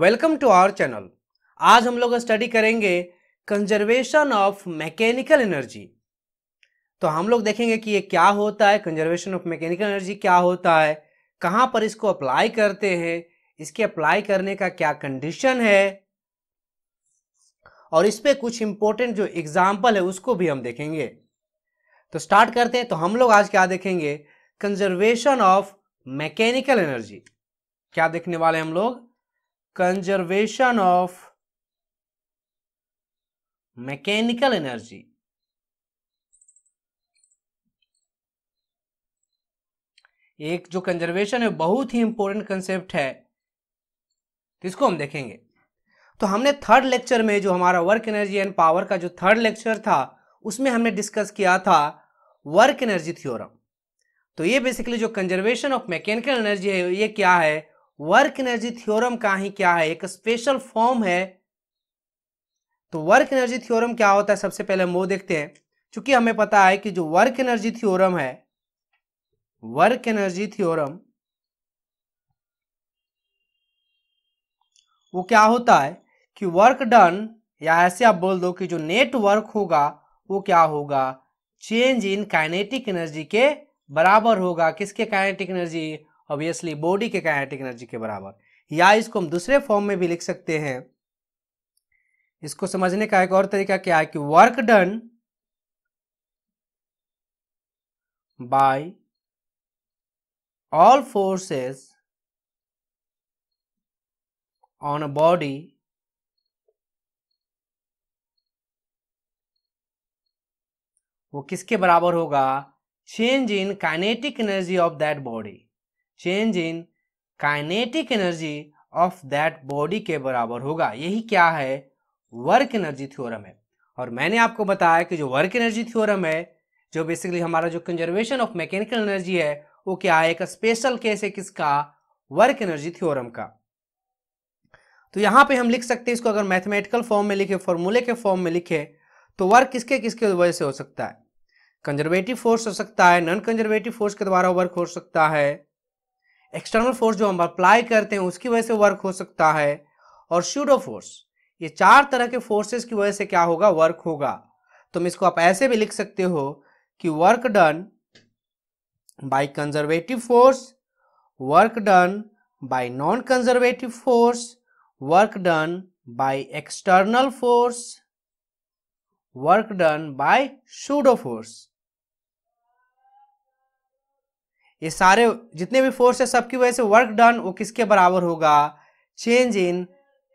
welcome to our channel आज हम लोग स्टडी करेंगे कंजर्वेशन ऑफ मैकेनिकल एनर्जी तो हम लोग देखेंगे कि ये क्या होता है कंजर्वेशन ऑफ मैकेनिकल एनर्जी क्या होता है कहाँ पर इसको अप्लाई करते हैं इसके अप्लाई करने का क्या कंडीशन है और इस पर कुछ इंपॉर्टेंट जो एग्जाम्पल है उसको भी हम देखेंगे तो स्टार्ट करते हैं तो हम लोग आज क्या देखेंगे कंजर्वेशन ऑफ मैकेनिकल एनर्जी क्या देखने वाले हम लोग conservation of mechanical energy एक जो कंजर्वेशन है बहुत ही इंपॉर्टेंट कंसेप्ट है इसको हम देखेंगे तो हमने थर्ड लेक्चर में जो हमारा वर्क एनर्जी एंड पावर का जो थर्ड लेक्चर था उसमें हमने डिस्कस किया था वर्क एनर्जी थ्योरम तो ये बेसिकली जो कंजर्वेशन ऑफ मैकेनिकल एनर्जी है ये क्या है वर्क एनर्जी थ्योरम का ही क्या है एक स्पेशल फॉर्म है तो वर्क एनर्जी थ्योरम क्या होता है सबसे पहले हम वो देखते हैं क्योंकि हमें पता है कि जो वर्क एनर्जी थ्योरम है वर्क एनर्जी थ्योरम वो क्या होता है कि वर्क डन या ऐसे आप बोल दो कि जो नेट वर्क होगा वो क्या होगा चेंज इन काइनेटिक एनर्जी के बराबर होगा किसके काइनेटिक एनर्जी ऑब्वियसली बॉडी के काइनेटिक एनर्जी के बराबर या इसको हम दूसरे फॉर्म में भी लिख सकते हैं इसको समझने का एक और तरीका क्या है कि work done by all forces on a body वो किसके बराबर होगा change in kinetic energy of that body change in kinetic energy of that body के बराबर होगा यही क्या है वर्क एनर्जी थ्योरम है और मैंने आपको बताया कि जो वर्क एनर्जी थ्योरम है जो बेसिकली हमारा जो कंजर्वेशन ऑफ मैकेनिकल एनर्जी है वो क्या है एक स्पेशल केस है किसका वर्क एनर्जी थ्योरम का तो यहाँ पे हम लिख सकते हैं इसको अगर मैथमेटिकल फॉर्म में लिखे फॉर्मूले के फॉर्म में लिखे तो वर्क किसके किसके वजह से हो सकता है कंजर्वेटिव फोर्स हो सकता है नॉन कंजर्वेटिव फोर्स के द्वारा वर्क हो सकता है एक्सटर्नल फोर्स जो हम अप्लाई करते हैं उसकी वजह से वर्क हो सकता है और शूडो फोर्स ये चार तरह के फोर्सेस की वजह से क्या होगा वर्क होगा तुम तो इसको आप ऐसे भी लिख सकते हो कि work done by conservative force work done by non conservative force work done by external force work done by pseudo force ये सारे जितने भी फोर्स है सबकी वजह से वर्क डन वो किसके बराबर होगा चेंज इन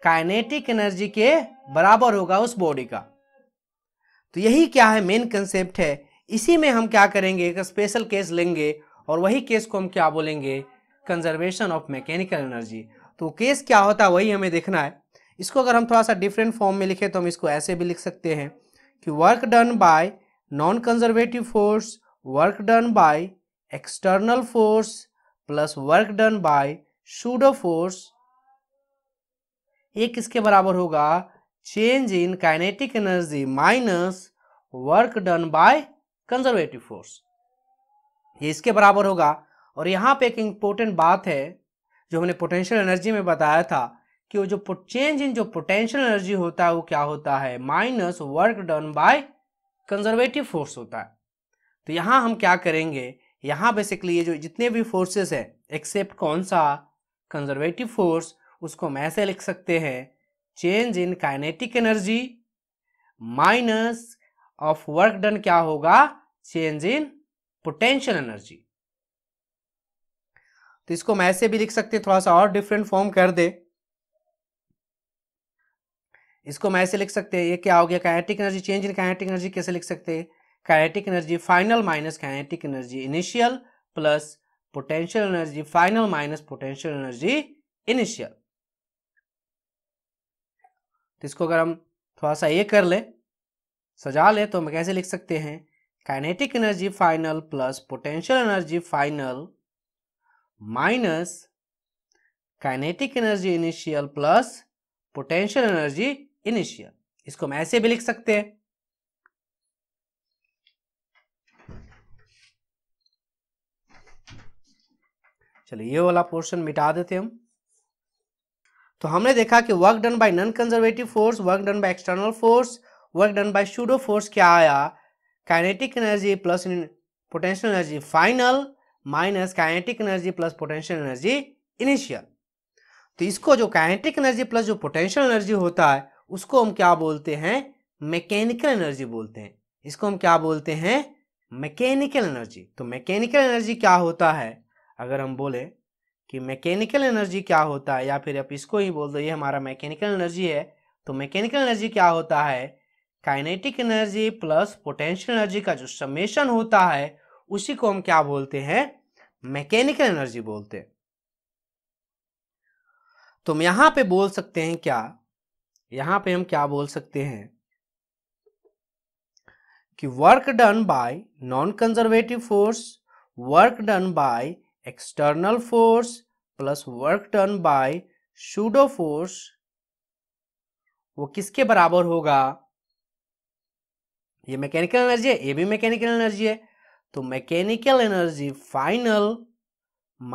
काइनेटिक एनर्जी के बराबर होगा उस बॉडी का तो यही क्या है मेन कंसेप्ट है इसी में हम क्या करेंगे एक स्पेशल केस लेंगे और वही केस को हम क्या बोलेंगे कंजर्वेशन ऑफ मैकेनिकल एनर्जी तो केस क्या होता है वही हमें देखना है इसको अगर हम थोड़ा सा डिफरेंट फॉर्म में लिखें तो हम इसको ऐसे भी लिख सकते हैं कि work done by non conservative force work done by external force plus work done by pseudo force ये किसके बराबर होगा change in kinetic energy minus work done by conservative force ये इसके बराबर होगा और यहाँ पे एक इम्पोर्टेंट बात है जो हमने पोटेंशियल एनर्जी में बताया था कि वो जो चेंज इन जो पोटेंशियल एनर्जी होता है वो क्या होता है minus work done by conservative force होता है तो यहाँ हम क्या करेंगे यहाँ बेसिकली ये जो जितने भी फोर्सेस हैं एक्सेप्ट कौन सा कंजर्वेटिव फोर्स उसको हम ऐसे लिख सकते हैं change in kinetic energy minus of work done क्या होगा चेंज इन पोटेंशियल एनर्जी तो इसको हम ऐसे भी लिख सकते थोड़ा सा और डिफरेंट फॉर्म कर दे इसको हम ऐसे लिख सकते हैं ये क्या हो गया kinetic energy change in kinetic energy कैसे लिख सकते हैं kinetic energy final minus kinetic energy initial plus potential energy final minus potential energy initial इसको अगर हम थोड़ा सा ये कर ले सजा ले तो हम कैसे लिख सकते हैं kinetic energy final plus potential energy final minus kinetic energy initial plus potential energy initial इसको हम ऐसे भी लिख सकते हैं चलिए ये वाला पोर्शन मिटा देते हम तो हमने देखा कि work done by non conservative force work done by external force work done by pseudo force क्या आया kinetic energy plus potential energy final minus kinetic energy plus potential energy initial तो इसको जो काइनेटिक एनर्जी प्लस जो potential energy होता है उसको हम क्या बोलते हैं मैकेनिकल एनर्जी बोलते हैं इसको हम क्या बोलते हैं मैकेनिकल एनर्जी तो मैकेनिकल एनर्जी क्या होता है अगर हम बोलें कि मैकेनिकल एनर्जी क्या होता है या फिर आप इसको ही बोल दो ये हमारा मैकेनिकल एनर्जी है तो मैकेनिकल एनर्जी क्या होता है kinetic energy plus potential energy का जो समेशन होता है उसी को हम क्या बोलते हैं मैकेनिकल एनर्जी बोलते हैं तो हम यहां पे बोल सकते हैं क्या यहां पे हम क्या बोल सकते हैं कि work done by non conservative force work done by external force plus work done by pseudo force वो किसके बराबर होगा ये मैकेनिकल एनर्जी है ये भी मैकेनिकल एनर्जी है तो mechanical energy final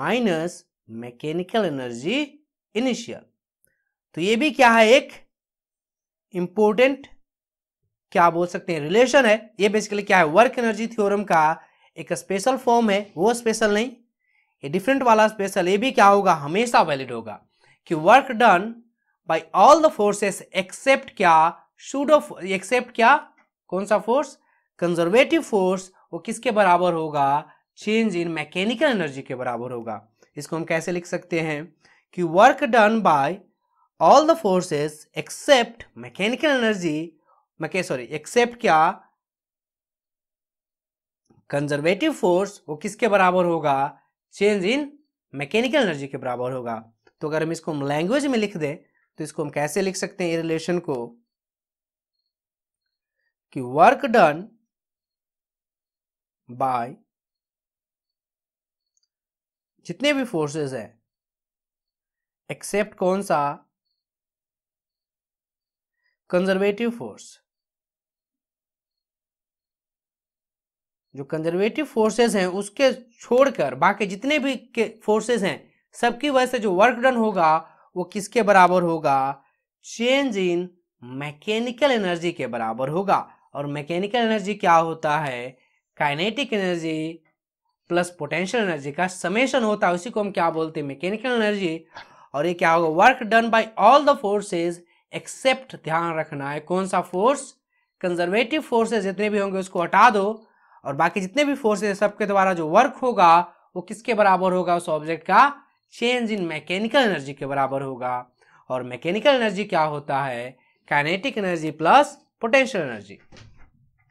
minus mechanical energy initial तो ये भी क्या है एक इंपॉर्टेंट क्या बोल सकते हैं रिलेशन है ये बेसिकली क्या है वर्क एनर्जी थ्योरम का एक स्पेशल फॉर्म है वो स्पेशल नहीं ये डिफरेंट वाला स्पेशल ये भी क्या होगा हमेशा वैलिड होगा कि work done by all the forces except क्या शुड ऑफ एक्सेप्ट क्या कौन सा फोर्स कंजर्वेटिव फोर्स वो किसके बराबर होगा चेंज इन मैकेनिकल एनर्जी के बराबर होगा इसको हम कैसे लिख सकते हैं कि work done by all the forces except mechanical energy मैके सॉरी एक्सेप्ट क्या कंजर्वेटिव फोर्स वो किसके बराबर होगा चेंज इन मैकेनिकल एनर्जी के बराबर होगा तो अगर हम इसको हम लैंग्वेज में लिख दें तो इसको हम कैसे लिख सकते हैं ये रिलेशन को कि वर्क डन बाय जितने भी फोर्सेस है एक्सेप्ट कौन सा कंजर्वेटिव फोर्स जो कंजर्वेटिव फोर्सेस हैं उसके छोड़कर बाकी जितने भी के फोर्सेस हैं सबकी वजह से जो वर्क डन होगा वो किसके बराबर होगा चेंज इन मैकेनिकल एनर्जी के बराबर होगा और मैकेनिकल एनर्जी क्या होता है kinetic energy plus potential energy का समेशन होता है उसी को हम क्या बोलते हैं मैकेनिकल एनर्जी और ये क्या होगा work done by all the forces except ध्यान रखना है कौन सा फोर्स कंजर्वेटिव फोर्सेस जितने भी होंगे उसको हटा दो और बाकी जितने भी है सबके द्वारा जो वर्क होगा वो किसके बराबर होगा उस ऑब्जेक्ट का चेंज इन मैकेनिकल एनर्जी के बराबर होगा और मैकेनिकल एनर्जी क्या होता है kinetic energy plus potential energy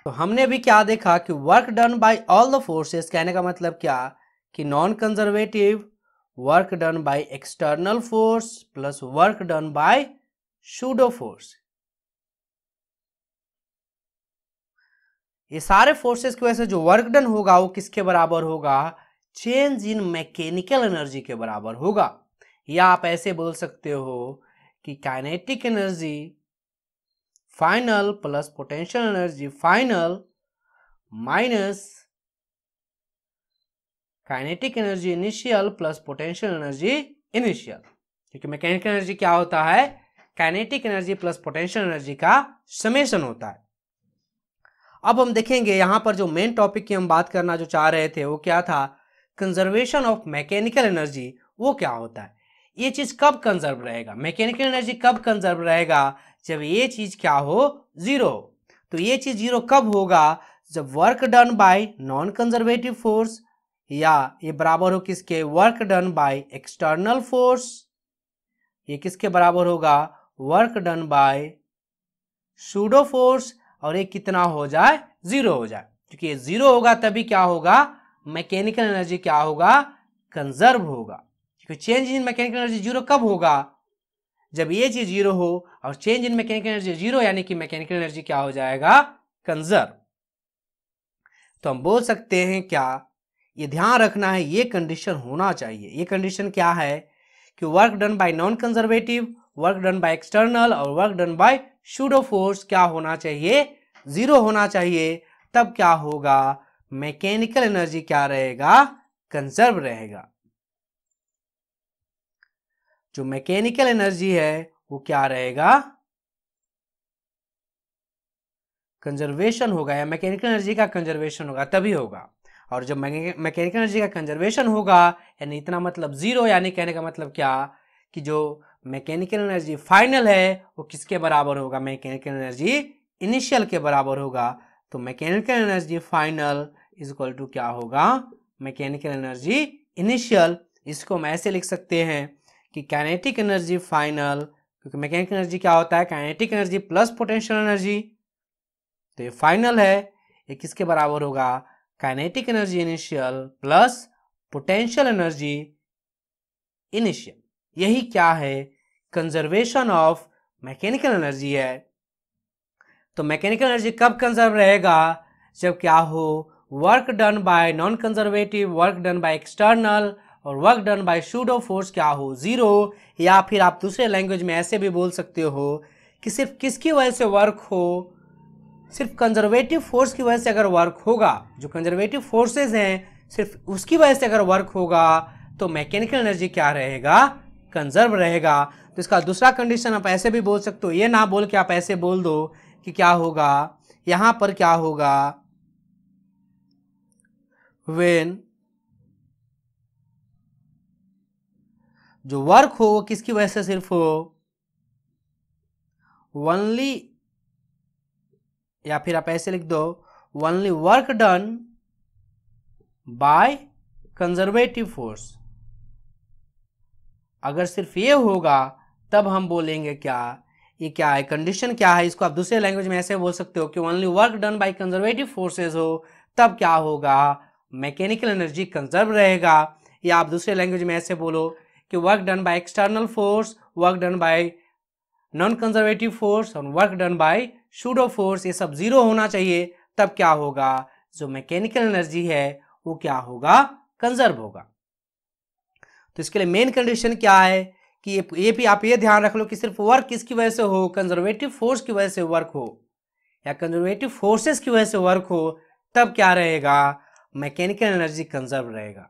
तो हमने भी क्या देखा कि work done by all the forces कहने का मतलब क्या कि non conservative work done by external force plus work done by pseudo force ये सारे फोर्सेस की वजह से जो वर्क डन होगा वो किसके बराबर होगा चेंज इन मैकेनिकल एनर्जी के बराबर होगा या आप ऐसे बोल सकते हो कि kinetic energy final plus potential energy final minus kinetic energy initial plus potential energy initial क्योंकि मैकेनिकल एनर्जी क्या होता है kinetic energy plus potential energy का समेशन होता है अब हम देखेंगे यहाँ पर जो मेन टॉपिक की हम बात करना जो चाह रहे थे वो क्या था कंजर्वेशन ऑफ मैकेनिकल एनर्जी वो क्या होता है ये चीज़ कब कंजर्व रहेगा मैकेनिकल एनर्जी कब कंजर्व रहेगा जब ये चीज़ क्या हो ज़ीरो तो ये चीज़ जीरो कब होगा जब work done by non conservative force या ये बराबर हो किसके work done by external force ये किसके बराबर होगा work done by pseudo force और ये कितना हो जाए जीरो हो जाए क्योंकि ये जीरो होगा तभी क्या होगा मैकेनिकल एनर्जी क्या होगा कंजर्व होगा क्योंकि change in mechanical energy zero कब होगा जब ये चीज जीरो हो और change in mechanical energy zero यानी कि मैकेनिकल एनर्जी क्या हो जाएगा कंजर्व तो हम बोल सकते हैं क्या ये ध्यान रखना है ये कंडीशन होना चाहिए ये कंडीशन क्या है कि work done by non conservative work done by external और work done by pseudo force क्या होना चाहिए जीरो होना चाहिए तब क्या होगा मैकेनिकल एनर्जी क्या रहेगा कंजर्व रहेगा जो मैकेनिकल एनर्जी है वो क्या रहेगा कंजर्वेशन होगा या मैकेनिकल एनर्जी का कंजर्वेशन होगा तभी होगा और जब मैकेनिकल एनर्जी का कंजर्वेशन होगा यानी इतना मतलब जीरो यानी कहने का मतलब क्या कि जो मैकेनिकल एनर्जी फाइनल है वो किसके बराबर होगा मैकेनिकल एनर्जी इनिशियल के बराबर होगा तो mechanical energy final is equal to क्या होगा मैकेनिकल एनर्जी इनिशियल इसको हम ऐसे लिख सकते हैं कि कैनेटिक एनर्जी फाइनल क्योंकि मैकेनिकल एनर्जी क्या होता है kinetic energy plus potential energy तो ये फाइनल है ये किसके बराबर होगा kinetic energy initial plus potential energy initial यही क्या है कंजर्वेशन ऑफ मैकेनिकल एनर्जी है तो मैकेनिकल एनर्जी कब कंजर्व रहेगा जब क्या हो work done by non conservative work done by external और work done by pseudo force क्या हो ज़ीरो या फिर आप दूसरे लैंग्वेज में ऐसे भी बोल सकते हो कि सिर्फ किसकी वजह से वर्क हो सिर्फ कंजर्वेटिव फोर्स की वजह से अगर वर्क होगा जो कंजर्वेटिव फोर्सेज हैं सिर्फ उसकी वजह से अगर वर्क होगा तो मैकेनिकल एनर्जी क्या रहेगा कंजर्व रहेगा तो इसका दूसरा कंडीशन आप ऐसे भी बोल सकते हो ये ना बोल के आप ऐसे बोल दो कि क्या होगा यहां पर क्या होगा वेन जो वर्क हो वो किसकी वजह से सिर्फ हो वनली या फिर आप ऐसे लिख दो only work done by conservative force अगर सिर्फ ये होगा तब हम बोलेंगे क्या ये क्या है कंडीशन क्या है इसको आप दूसरे लैंग्वेज में ऐसे बोल सकते हो कि only work done by conservative forces हो तब क्या होगा मैकेनिकल एनर्जी कंजर्व रहेगा या आप दूसरे लैंग्वेज में ऐसे बोलो कि work done by external force work done by non conservative force और work done by pseudo force ये सब जीरो होना चाहिए तब क्या होगा जो मैकेनिकल एनर्जी है वो क्या होगा कंजर्व होगा तो इसके लिए मेन कंडीशन क्या है कि ये, भी आप ये ध्यान रख लो कि सिर्फ वर्क किसकी वजह से हो कंजर्वेटिव फोर्स की वजह से वर्क हो या कंजर्वेटिव फोर्सेस की वजह से वर्क हो तब क्या रहेगा मैकेनिकल एनर्जी कंजर्व रहेगा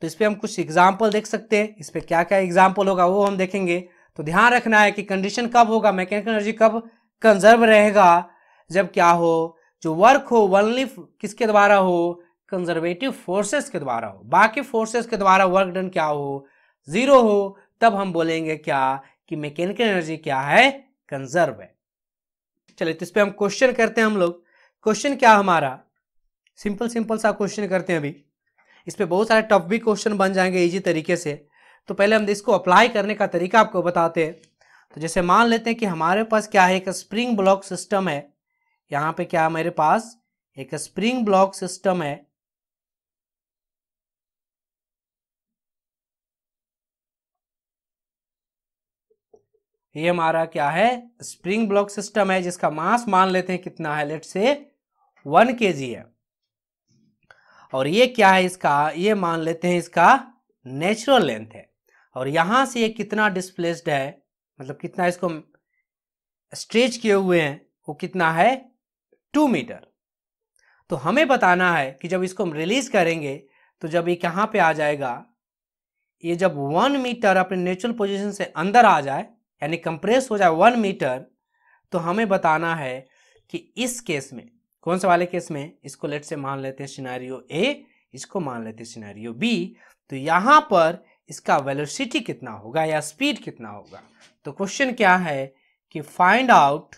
तो इस पर हम कुछ एग्जाम्पल देख सकते हैं इस पर क्या क्या एग्जाम्पल होगा वो हम देखेंगे तो ध्यान रखना है कि कंडीशन कब होगा मैकेनिकल एनर्जी कब कंजर्व रहेगा जब क्या हो जो वर्क हो वनली किसके द्वारा हो कंजर्वेटिव फोर्सेस के द्वारा हो बाकी फोर्सेस के द्वारा वर्क डन क्या हो जीरो हो तब हम बोलेंगे क्या कि मैकेनिकल एनर्जी क्या है कंजर्व है चलिए तो इस पर हम क्वेश्चन करते हैं हम लोग क्वेश्चन क्या हमारा सिंपल सिंपल सा क्वेश्चन करते हैं अभी इस पर बहुत सारे टफ भी क्वेश्चन बन जाएंगे इजी तरीके से तो पहले हम इसको अप्लाई करने का तरीका आपको बताते हैं तो जैसे मान लेते हैं कि हमारे पास क्या है एक स्प्रिंग ब्लॉक सिस्टम है यहां पे क्या मेरे पास एक स्प्रिंग ब्लॉक सिस्टम है ये हमारा क्या है स्प्रिंग ब्लॉक सिस्टम है जिसका मास मान लेते हैं कितना है लेट से वन के है और ये क्या है इसका ये मान लेते हैं इसका नेचुरल लेंथ है और यहां से ये कितना डिस्प्लेस्ड है मतलब कितना इसको स्ट्रेच किए हुए हैं वो कितना है टू मीटर तो हमें बताना है कि जब इसको हम रिलीज करेंगे तो जब ये कहाँ पे आ जाएगा ये जब वन मीटर अपने नेचुरल पोजीशन से अंदर आ जाए यानी कंप्रेस हो जाए वन मीटर तो हमें बताना है कि इस केस में कौन से वाले केस में इसको लेट से मान लेते हैं सिनारियो ए इसको मान लेते हैं सिनारियो बी तो यहाँ पर इसका वेलोसिटी कितना होगा या स्पीड कितना होगा तो क्वेश्चन क्या है कि find out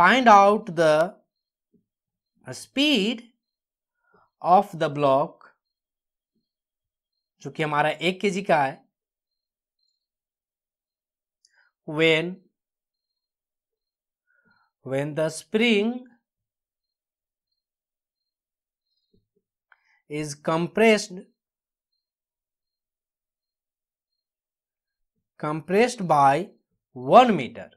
find out the speed of the block जो कि हमारा एक के जी का है when when the spring is compressed compressed by 1 meter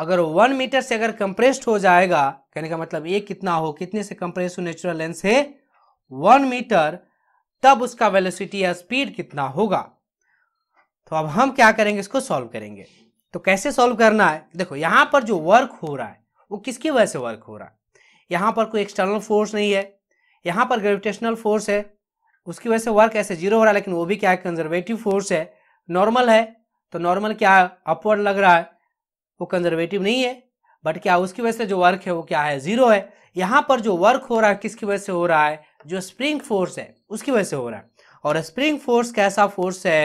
अगर वन मीटर से अगर कंप्रेस्ड हो जाएगा कहने का मतलब ए कितना हो कितने से कंप्रेस हो नेचुरल लेंथ से वन मीटर तब उसका वेलोसिटी या स्पीड कितना होगा तो अब हम क्या करेंगे इसको सॉल्व करेंगे तो कैसे सॉल्व करना है देखो यहाँ पर जो वर्क हो रहा है वो किसकी वजह से वर्क हो रहा है यहाँ पर कोई एक्सटर्नल फोर्स नहीं है यहाँ पर ग्रेविटेशनल फोर्स है उसकी वजह से वर्क ऐसे जीरो हो रहा है लेकिन वो भी क्या है कंजर्वेटिव फोर्स है नॉर्मल है तो नॉर्मल क्या है अपवर्ड लग रहा है वो कंजर्वेटिव नहीं है बट क्या उसकी वजह से जो वर्क है वो क्या है जीरो है यहाँ पर जो वर्क हो रहा है किसकी वजह से हो रहा है जो स्प्रिंग फोर्स है उसकी वजह से हो रहा है और स्प्रिंग फोर्स कैसा फोर्स है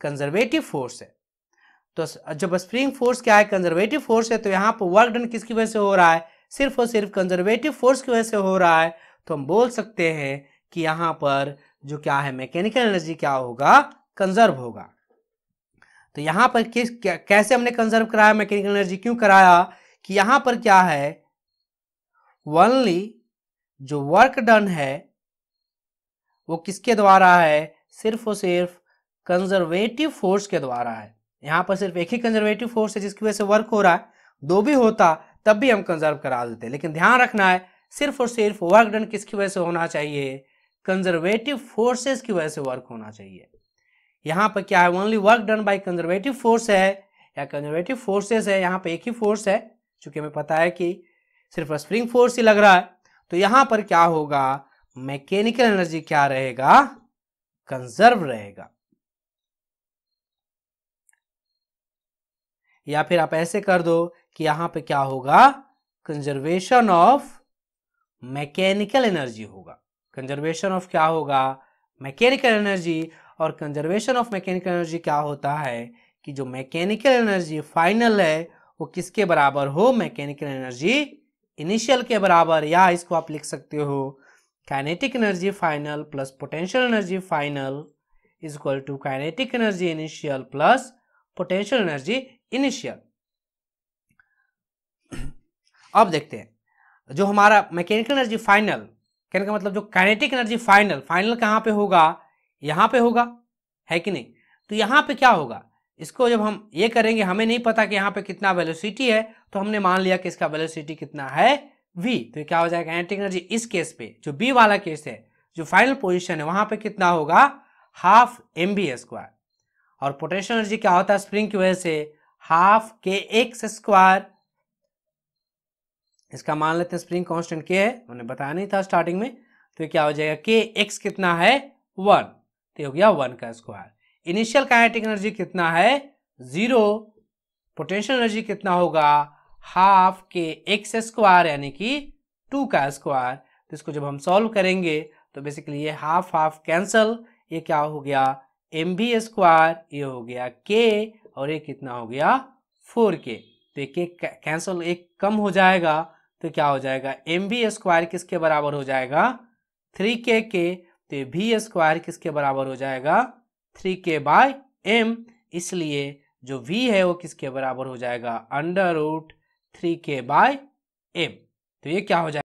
कंजर्वेटिव फोर्स है तो जब स्प्रिंग फोर्स क्या है कंजर्वेटिव फोर्स है तो यहाँ पर वर्क डन किसकी वजह से हो रहा है सिर्फ और सिर्फ कंजर्वेटिव फोर्स की वजह से हो रहा है तो हम बोल सकते हैं कि यहाँ पर जो क्या है मैकेनिकल एनर्जी क्या होगा कंजर्व होगा तो यहाँ पर किस कैसे हमने कंजर्व कराया मैकेनिकल एनर्जी क्यों कराया कि यहाँ पर क्या है वनली जो वर्क डन है वो किसके द्वारा है सिर्फ और सिर्फ कंजर्वेटिव फोर्स के द्वारा है यहाँ पर सिर्फ एक ही कंजर्वेटिव फोर्स है जिसकी वजह से वर्क हो रहा है दो भी होता तब भी हम कंजर्व करा देते लेकिन ध्यान रखना है सिर्फ और सिर्फ वर्क डन किसकी वजह से होना चाहिए कंजर्वेटिव फोर्सेस की वजह से वर्क होना चाहिए यहाँ पर क्या है only work done by conservative force है या कंजर्वेटिव फोर्सेस है यहाँ पर एक ही फोर्स है चूंकि हमें पता है कि सिर्फ स्प्रिंग फोर्स ही लग रहा है तो यहाँ पर क्या होगा मैकेनिकल एनर्जी क्या रहेगा कंजर्व रहेगा या फिर आप ऐसे कर दो कि यहां पे क्या होगा कंजर्वेशन ऑफ मैकेनिकल एनर्जी होगा कंजर्वेशन ऑफ क्या होगा मैकेनिकल एनर्जी और कंजर्वेशन ऑफ मैकेनिकल एनर्जी क्या होता है कि जो मैकेनिकल एनर्जी फाइनल है वो किसके बराबर हो मैकेनिकल एनर्जी इनिशियल के बराबर या इसको आप लिख सकते हो kinetic energy final plus potential energy final is equal to kinetic energy initial plus potential energy initial अब देखते हैं जो हमारा मैकेनिकल एनर्जी फाइनल कहने का मतलब जो काइनेटिक एनर्जी फाइनल फाइनल कहाँ पे होगा यहाँ पे होगा है कि नहीं तो यहाँ पे क्या होगा इसको जब हम ये करेंगे हमें नहीं पता कि यहाँ पे कितना वेलोसिटी है तो हमने मान लिया कि इसका वेलोसिटी कितना है v तो क्या हो जाएगा काइनेटिक एनर्जी इस केस पे जो b वाला केस है जो फाइनल पोजिशन है वहां पर कितना होगा हाफ एम बी स्क्वायर और पोटेंशियल एनर्जी क्या होता है स्प्रिंग की वजह से हाफ के एक्स स्क्वायर इसका मान लेते हैं स्प्रिंग कांस्टेंट के है उन्हें बताया नहीं था स्टार्टिंग में तो क्या हो जाएगा के एक्स कितना है वन तो हो गया वन का स्क्वायर इनिशियल काइनेटिक एनर्जी कितना है जीरो पोटेंशियल एनर्जी कितना होगा हाफ के एक्स स्क्वायर यानी कि टू का स्क्वायर तो इसको जब हम सॉल्व करेंगे तो बेसिकली ये हाफ हाफ कैंसल ये क्या हो गया एम बी स्क्वायर ये हो गया के और ये कितना हो गया फोर के तो एक कैंसल एक कम हो जाएगा तो क्या हो जाएगा एम बी स्क्वायर किसके बराबर हो जाएगा थ्री के के तो वी स्क्वायर किसके बराबर हो जाएगा थ्री के बाय एम इसलिए जो v है वो किसके बराबर हो जाएगा under root three k by m तो ये क्या हो जाएगा